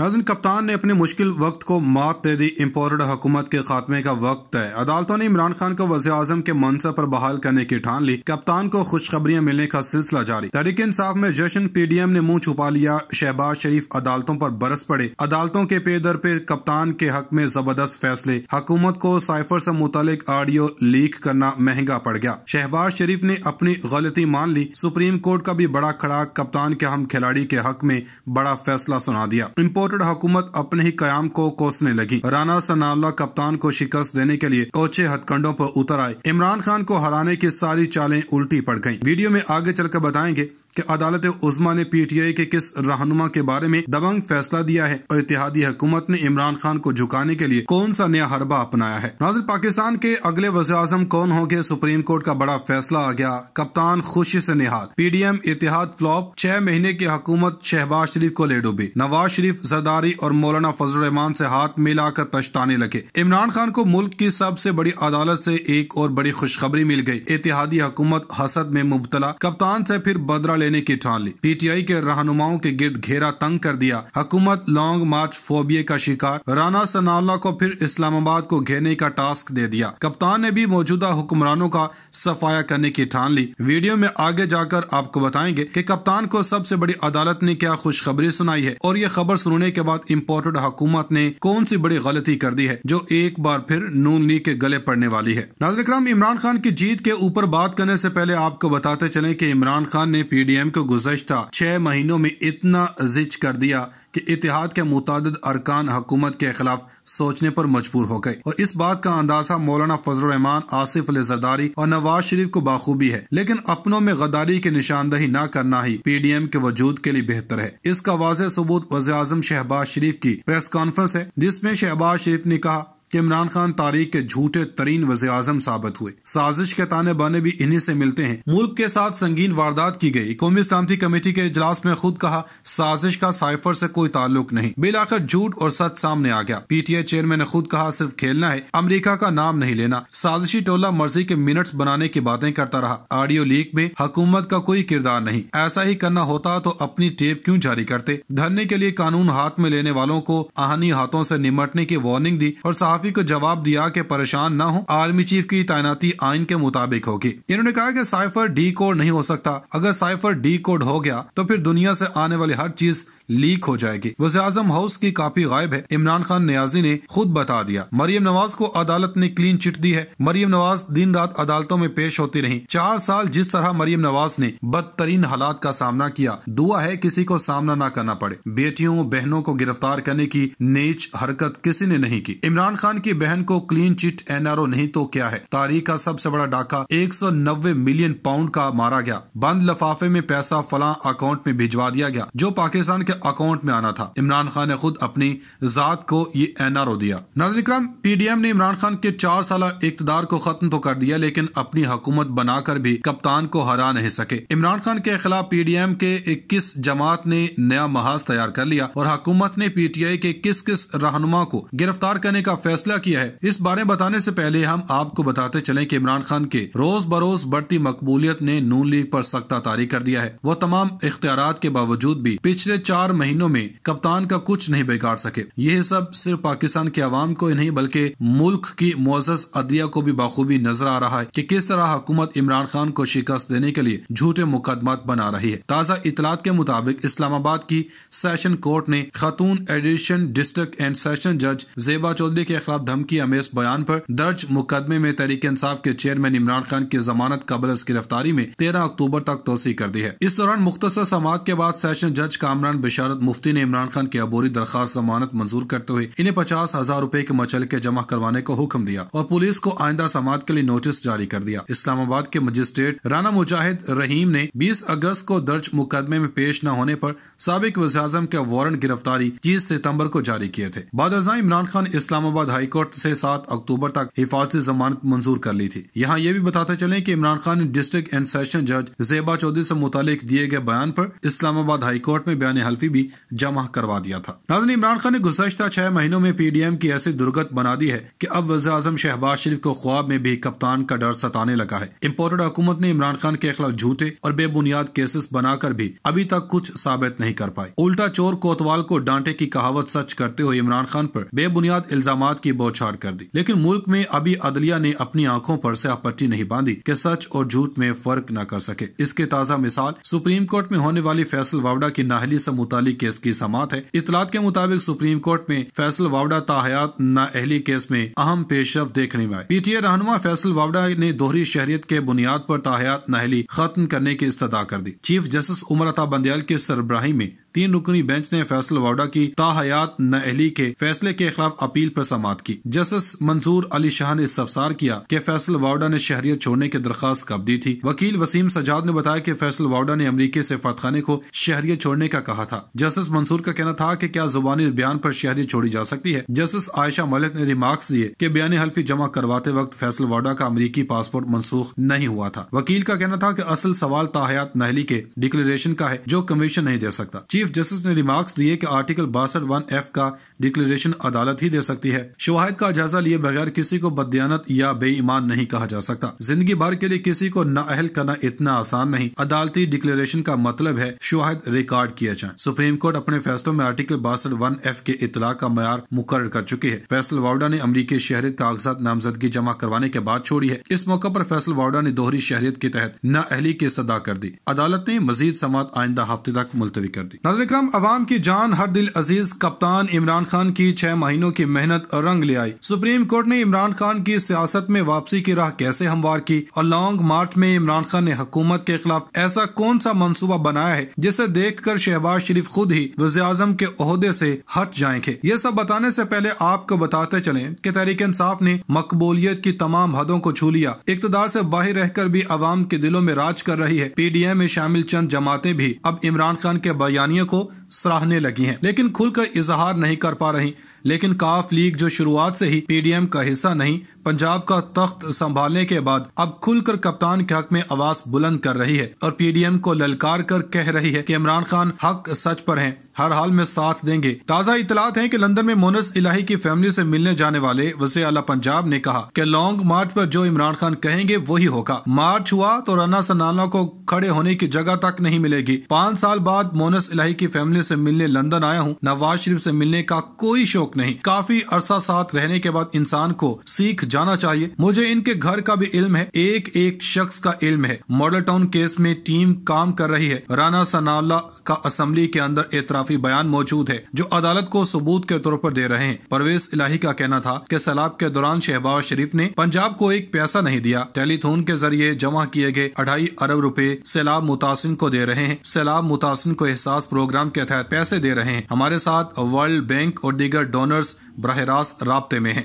नाजन कप्तान ने अपने मुश्किल वक्त को मात दे दी इम्पोर्ट हुकूमत के खात्मे का वक्त है अदालतों ने इमरान खान को वजे अजम के मनसब पर बहाल करने की ठान ली कप्तान को खुशखबरियां मिलने का सिलसिला जारी तहरीक इंसाफ में जश्न पी डी एम ने मुंह छुपा लिया शहबाज शरीफ अदालतों पर बरस पड़े अदालतों के पे दर पे कप्तान के हक में जबरदस्त फैसले हुकूमत को साइफर ऐसी मुतल ऑडियो लीक करना महंगा पड़ गया शहबाज शरीफ ने अपनी गलती मान ली सुप्रीम कोर्ट का भी बड़ा खड़ा कप्तान के हम खिलाड़ी के हक में बड़ा फैसला सुना दिया सपोर्टेड हुकूमत अपने ही क्याम को कोसने लगी राना सनाला कप्तान को शिकस्त देने के लिए ओछे हथकंडों पर उतर आए इमरान खान को हराने की सारी चालें उल्टी पड़ गयी वीडियो में आगे चलकर बताएंगे कि अदालत उजमा ने पीटीआई के किस रहनुमा के बारे में दबंग फैसला दिया है और इतिहादी हुकूमत ने इमरान खान को झुकाने के लिए कौन सा नया हरबा अपनाया है नाजिर पाकिस्तान के अगले वजी अजम कौन होंगे सुप्रीम कोर्ट का बड़ा फैसला आ गया कप्तान खुशी से निहाल पी डी एम इतिहाद फ्लॉप छह महीने की हुकूमत शहबाज शरीफ को ले डूबी नवाज शरीफ जरदारी और मौलाना फजल रहमान से हाथ मिलाकर पछताने लगे इमरान खान को मुल्क की सबसे बड़ी अदालत से एक और बड़ी खुशखबरी मिल गयी इतिहादी हुकूमत हसद में मुबतला कप्तान से फिर बदला लेने की ठान ली पीटीआई के रहनुमाओं के गिर्द घेरा तंग कर दिया हुकूमत लॉन्ग मार्च फोबिये का शिकार राना सनाउल्ला को फिर इस्लामाबाद को घेरने का टास्क दे दिया कप्तान ने भी मौजूदा हुक्मरानों का सफाया करने की ठान ली वीडियो में आगे जाकर आपको बताएंगे की कप्तान को सबसे बड़ी अदालत ने क्या खुशखबरी सुनाई है और ये खबर सुनने के बाद इम्पोर्टेड हुकूमत ने कौन सी बड़ी गलती कर दी है जो एक बार फिर नून लीग के गले पड़ने वाली है नाजर इमरान खान की जीत के ऊपर बात करने से पहले आपको बताते चले की इमरान खान ने पी पीडीएम को गुजशत छह महीनों में इतना जिच कर दिया कि इतिहाद के मुतद अरकान हकूमत के खिलाफ सोचने पर मजबूर हो गए और इस बात का अंदाजा मौलाना फजलरहमान आसिफ अली जरदारी और नवाज शरीफ को बाखूबी है लेकिन अपनों में गदारी की निशानदही न करना ही पी डी एम के वजूद के लिए बेहतर है इसका वाज सबूत वजे अजम शहबाज शरीफ की प्रेस कॉन्फ्रेंस है जिसमे शहबाज शरीफ ने कहा इमरान खान तारीख के झूठे तरीन वजे अजम साबित हुए साजिश के ताने बाने भी इन्हीं से मिलते हैं मुल्क के साथ संगीन वारदात की गई कौमी सलामती कमेटी के इजलास में खुद कहा साजिश का साइफर से कोई ताल्लुक नहीं बिलाकर झूठ और सच सामने आ गया पीटीआई चेयरमैन ने खुद कहा सिर्फ खेलना है अमरीका का नाम नहीं लेना साजिशी टोला मर्जी के मिनट बनाने की बातें करता रहा ऑडियो लीक में हुकूमत का कोई किरदार नहीं ऐसा ही करना होता तो अपनी टेप क्यूँ जारी करते धरने के लिए कानून हाथ में लेने वालों को आहनी हाथों ऐसी निमटने की वार्निंग दी और साहब सहाफी को जवाब दिया कि परेशान न हो आर्मी चीफ की तैनाती आइन के मुताबिक होगी इन्होंने कहा कि साइफर डी कोड नहीं हो सकता अगर साइफर डी कोड हो गया तो फिर दुनिया से आने वाली हर चीज लीक हो जाएगी वजी अजम हाउस की कापी गायब है इमरान खान न्याजी ने खुद बता दिया मरियम नवाज को अदालत ने क्लीन चिट दी है मरियम नवाज दिन रात अदालतों में पेश होती रही चार साल जिस तरह मरियम नवाज ने बदतरीन हालात का सामना किया दुआ है किसी को सामना न करना पड़े बेटियों बहनों को गिरफ्तार करने की नीच हरकत किसी ने नहीं की इमरान खान की बहन को क्लीन चिट ओ नहीं तो क्या है तारीख का सबसे बड़ा डाका नब्बे मिलियन पाउंड का मारा गया बंद लफाफे में पैसा फला अकाउंट में भिजवा दिया गया जो पाकिस्तान के अकाउंट में आना था इमरान खान ने खुद अपनी जात को ये ओ दिया पी इक्राम एम ने इमरान खान के चार साल इकतदार को खत्म तो कर दिया लेकिन अपनी हुकूमत बनाकर भी कप्तान को हरा नहीं सके इमरान खान के खिलाफ पी डी एम के इक्कीस जमात ने नया महाज तैयार कर लिया और हुकूमत ने पी टी आई के किस किस रहनुमा को गिरफ्तार करने का फैसला किया है इस बारे बताने ऐसी पहले हम आपको बताते चले की इमरान खान के रोज बरोज बढ़ती मकबूलियत ने नून लीग आरोप सख्ता तारी कर दिया है वो तमाम इख्तियार के बावजूद भी पिछले चार चार महीनों में कप्तान का कुछ नहीं बिगाड़ सके यह सब सिर्फ पाकिस्तान के अवाम को ही नहीं बल्कि मुल्क की मोजस अदलिया को भी बाखूबी नजर आ रहा है कि किस तरह हुकूमत इमरान खान को शिकस्त देने के लिए झूठे मुकदमा बना रही है ताज़ा इतलात के मुताबिक इस्लामाबाद की सेशन कोर्ट ने खतून एडिशन डिस्ट्रिक्ट एंड सेशन जज जेबा चौधरी के खिलाफ धमकी अमेज बयान आरोप दर्ज मुकदमे में तरीके इंसाफ के चेयरमैन इमरान खान की जमानत कबल गिरफ्तारी में तेरह अक्टूबर तक तोसी कर दी है इस दौरान मुख्तर समाज के बाद सेशन जज कामरान बशारत मुफ्ती ने इमरान खान की अबोरी दरखास्त जमानत मंजूर करते हुए इन्हें पचास हजार रूपए के मचल के जमा करवाने का हुक्म दिया और पुलिस को आइंदा समात के लिए नोटिस जारी कर दिया इस्लामाबाद के मजिस्ट्रेट राना मुजाहिद रहीम ने बीस अगस्त को दर्ज मुकदमे में पेश न होने आरोप सबक वजी के वारंट गिरफ्तारी तीस सितम्बर को जारी किए थे बाद इमरान खान इस्लामाबाद हाईकोर्ट ऐसी सात अक्टूबर तक हिफाजती जमानत मंजूर कर ली थी यहाँ ये भी बताते चले की इमरान खान ने डिस्ट्रिक्ट एंड सेशन जज जेबा चौधरी ऐसी मुतालिक दिए गए बयान आरोप इस्लामाबाद हाईकोर्ट में बयान हल्फ मुआफी भी जमा करवा दिया था नाजन इमरान खान ने गुजशत छह महीनों में पी डी एम की ऐसी दुर्गत बना दी है की अब वजी अजम शहबाज शरीफ को ख्वाब में भी कप्तान का डर सताने लगा है इम्पोर्टेड हुकूमत ने इमरान खान के खिलाफ झूठे और बेबुनियाद केसेस बनाकर भी अभी तक कुछ साबित नहीं कर पाए उल्टा चोर कोतवाल को डांटे की कहावत सच करते हुए इमरान खान पर बेबुनियाद इल्जाम की बौछार कर दी लेकिन मुल्क में अभी अदलिया ने अपनी आँखों आरोप से पट्टी नहीं बांधी के सच और झूठ में फर्क न कर सके इसके ताज़ा मिसाल सुप्रीम कोर्ट में होने वाली फैसल वावडा की नाहली से मुतालिक केस की समात है इतलात के मुताबिक सुप्रीम कोर्ट में फैसल वावडा ताहयात नाअहली केस में अहम पेशरफ देखने में आए ए रहनुमा फैसल वावडा ने दोहरी शहरियत के बुनियाद पर ताहयात नाहली खत्म करने की इस्तः कर दी चीफ जस्टिस उमर अता बंदयाल के सरबराही में तीन रुकनी बेंच ने फैसल वाडा की ताहयात नहली के फैसले के खिलाफ अपील पर समात की जस्टिस मंसूर अली शाह ने इस्तफसार किया कि फैसल वावडा ने शहरियत छोड़ने की दरख्वास्त कब दी थी वकील वसीम सजाद ने बताया कि फैसल वावडा ने अमरीकी सिफात खाने को शहरियत छोड़ने का कहा था जस्टिस मंसूर का कहना था की क्या जुबानी बयान पर शहरियत छोड़ी जा सकती है जस्टिस आयशा मलिक ने रिमार्क्स दिए की बयान हल्फी जमा करवाते वक्त फैसल वाडा का अमरीकी पासपोर्ट मनसूख नहीं हुआ था वकील का कहना था की असल सवाल ताहयात नहली के डिक्लेरेशन का है जो कमीशन नहीं दे सकता चीफ जस्टिस ने रिमार्क्स दिए कि आर्टिकल बासठ वन एफ का डिक्लेरेशन अदालत ही दे सकती है शवाहद का जायजा लिए बगैर किसी को बदयानत या बेईमान नहीं कहा जा सकता जिंदगी भर के लिए किसी को अहल करना इतना आसान नहीं अदालती डिक्लेरेशन का मतलब है शवाहद रिकॉर्ड किया जाए सुप्रीम कोर्ट अपने फैसलों में आर्टिकल बासठ वन एफ के इतला का मैार मुकर कर चुकी है फैसल वाउडा ने अमरीकी शहरीत कागजात नामजदगी जमा करवाने के बाद छोड़ी है इस मौके आरोप फैसल वाउडा ने दोहरी शहरीत के तहत अहली की सदा कर दी अदालत ने मजीद समात आइंदा हफ्ते तक मुलतवी कर दी नजर कराम अवाम की जान हर दिल अजीज कप्तान इमरान खान की छह महीनों की मेहनत रंग ले आई सुप्रीम कोर्ट ने इमरान खान की सियासत में वापसी की राह कैसे हमवार की और लॉन्ग मार्च में इमरान खान ने हुकूमत के खिलाफ ऐसा कौन सा मनसूबा बनाया है जिसे देख कर शहबाज शरीफ खुद ही वजी अजम के अहदे ऐसी हट जाएंगे ये सब बताने ऐसी पहले आपको बताते चले की तहरीक इंसाफ ने मकबूलियत की तमाम हदों को छू लिया इकतदार ऐसी बाहर रहकर भी अवाम के दिलों में राज कर रही है पी डी एम में शामिल चंद जमाते भी अब इमरान खान के बयानियों को सराहने लगी हैं लेकिन खुलकर इजहार नहीं कर पा रही लेकिन काफ लीग जो शुरुआत से ही पीडीएम का हिस्सा नहीं पंजाब का तख्त संभालने के बाद अब खुलकर कप्तान के हक में आवाज बुलंद कर रही है और पीडीएम को ललकार कर कह रही है कि इमरान खान हक सच पर हैं हर हाल में साथ देंगे ताज़ा इतलात है कि लंदन में मोनस इलाही की फैमिली से मिलने जाने वाले वजे अला पंजाब ने कहा कि लॉन्ग मार्च पर जो इमरान खान कहेंगे वही होगा मार्च हुआ तो राना सनाना को खड़े होने की जगह तक नहीं मिलेगी पाँच साल बाद मोनस इलाही की फैमिली खालिद से मिलने लंदन आया हूँ नवाज शरीफ से मिलने का कोई शौक नहीं काफी अरसा साथ रहने के बाद इंसान को सीख जाना चाहिए मुझे इनके घर का भी इल्म है एक एक शख्स का इल्म है मॉडल टाउन केस में टीम काम कर रही है राना सनावला का असम्बली के अंदर एतराफी बयान मौजूद है जो अदालत को सबूत के तौर पर दे रहे हैं परवेज इलाही का कहना था कि सैलाब के दौरान शहबाज शरीफ ने पंजाब को एक पैसा नहीं दिया टेलीथोन के जरिए जमा किए गए अढ़ाई अरब रूपए सैलाब मुतासिन को दे रहे हैं सैलाब मुतासिन को एहसास प्रोग्राम के तहत पैसे दे रहे हैं हमारे साथ वर्ल्ड बैंक और दीगर डोनर्स बरह रास्त रबते में हैं